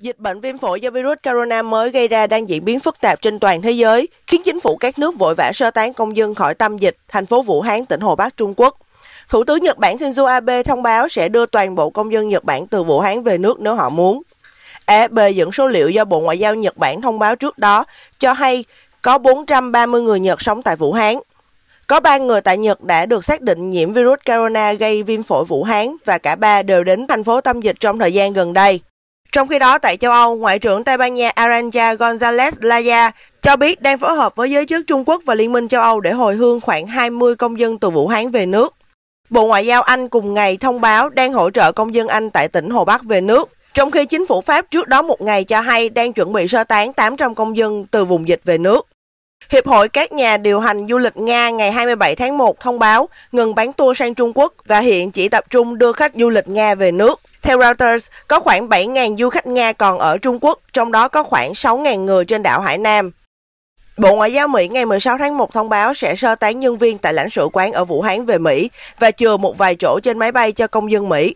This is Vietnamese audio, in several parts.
Dịch bệnh viêm phổi do virus corona mới gây ra đang diễn biến phức tạp trên toàn thế giới, khiến chính phủ các nước vội vã sơ tán công dân khỏi tâm dịch, thành phố Vũ Hán, tỉnh Hồ Bắc, Trung Quốc. Thủ tướng Nhật Bản Shinzo Abe thông báo sẽ đưa toàn bộ công dân Nhật Bản từ Vũ Hán về nước nếu họ muốn. AFP dẫn số liệu do Bộ Ngoại giao Nhật Bản thông báo trước đó cho hay có 430 người Nhật sống tại Vũ Hán. Có 3 người tại Nhật đã được xác định nhiễm virus corona gây viêm phổi Vũ Hán và cả ba đều đến thành phố tâm dịch trong thời gian gần đây. Trong khi đó, tại châu Âu, Ngoại trưởng Tây Ban Nha Aranja González Laya cho biết đang phối hợp với giới chức Trung Quốc và Liên minh châu Âu để hồi hương khoảng 20 công dân từ Vũ Hán về nước. Bộ Ngoại giao Anh cùng ngày thông báo đang hỗ trợ công dân Anh tại tỉnh Hồ Bắc về nước, trong khi chính phủ Pháp trước đó một ngày cho hay đang chuẩn bị sơ tán 800 công dân từ vùng dịch về nước. Hiệp hội các nhà điều hành du lịch Nga ngày 27 tháng 1 thông báo ngừng bán tour sang Trung Quốc và hiện chỉ tập trung đưa khách du lịch Nga về nước. Theo Reuters, có khoảng 7.000 du khách Nga còn ở Trung Quốc, trong đó có khoảng 6.000 người trên đảo Hải Nam. Bộ Ngoại giao Mỹ ngày 16 tháng 1 thông báo sẽ sơ tán nhân viên tại lãnh sự quán ở Vũ Hán về Mỹ và chừa một vài chỗ trên máy bay cho công dân Mỹ.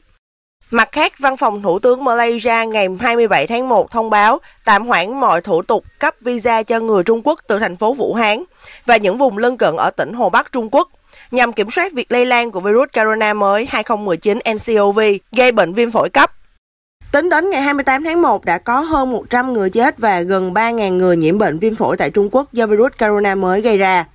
Mặt khác, Văn phòng Thủ tướng Malaysia ngày 27 tháng 1 thông báo tạm hoãn mọi thủ tục cấp visa cho người Trung Quốc từ thành phố Vũ Hán và những vùng lân cận ở tỉnh Hồ Bắc Trung Quốc – nhằm kiểm soát việc lây lan của virus corona mới 2019 nCoV gây bệnh viêm phổi cấp. Tính đến ngày 28 tháng 1 đã có hơn 100 người chết và gần 3.000 người nhiễm bệnh viêm phổi tại Trung Quốc do virus corona mới gây ra.